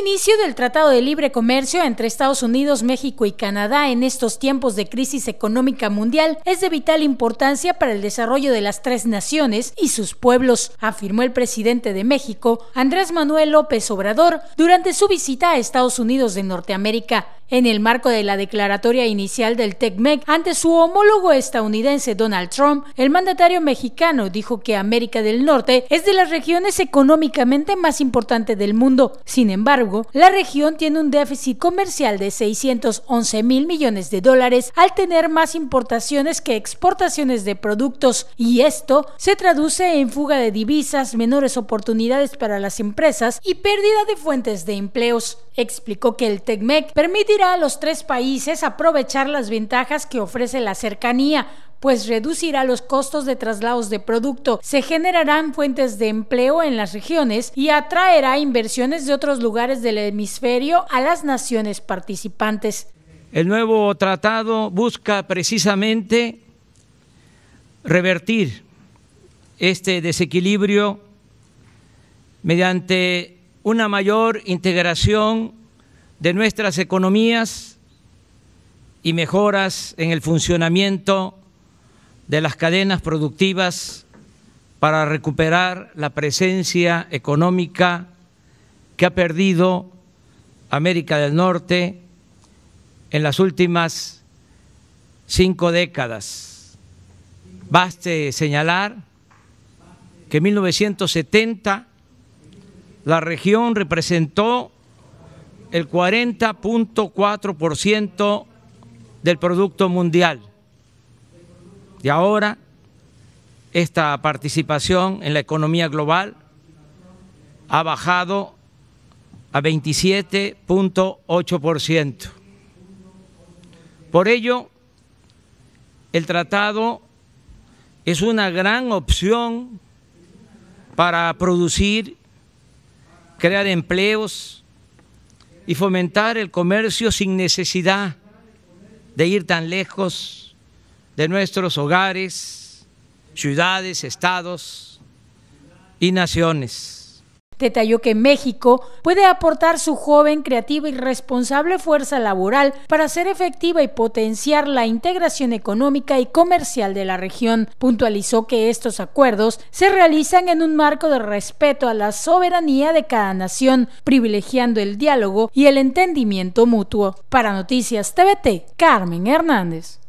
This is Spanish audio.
El inicio del Tratado de Libre Comercio entre Estados Unidos, México y Canadá en estos tiempos de crisis económica mundial es de vital importancia para el desarrollo de las tres naciones y sus pueblos, afirmó el presidente de México, Andrés Manuel López Obrador, durante su visita a Estados Unidos de Norteamérica en el marco de la declaratoria inicial del TECMEC e ante su homólogo estadounidense Donald Trump, el mandatario mexicano dijo que América del Norte es de las regiones económicamente más importantes del mundo. Sin embargo, la región tiene un déficit comercial de 611 mil millones de dólares al tener más importaciones que exportaciones de productos y esto se traduce en fuga de divisas, menores oportunidades para las empresas y pérdida de fuentes de empleos. Explicó que el TECMEC e permitirá a los tres países aprovechar las ventajas que ofrece la cercanía, pues reducirá los costos de traslados de producto, se generarán fuentes de empleo en las regiones y atraerá inversiones de otros lugares del hemisferio a las naciones participantes. El nuevo tratado busca precisamente revertir este desequilibrio mediante una mayor integración de nuestras economías y mejoras en el funcionamiento de las cadenas productivas para recuperar la presencia económica que ha perdido América del Norte en las últimas cinco décadas. Baste señalar que en 1970 la región representó el 40.4% del Producto Mundial. Y ahora esta participación en la economía global ha bajado a 27.8%. Por ello, el tratado es una gran opción para producir, crear empleos, y fomentar el comercio sin necesidad de ir tan lejos de nuestros hogares, ciudades, estados y naciones. Detalló que México puede aportar su joven, creativa y responsable fuerza laboral para ser efectiva y potenciar la integración económica y comercial de la región. Puntualizó que estos acuerdos se realizan en un marco de respeto a la soberanía de cada nación, privilegiando el diálogo y el entendimiento mutuo. Para Noticias TVT, Carmen Hernández.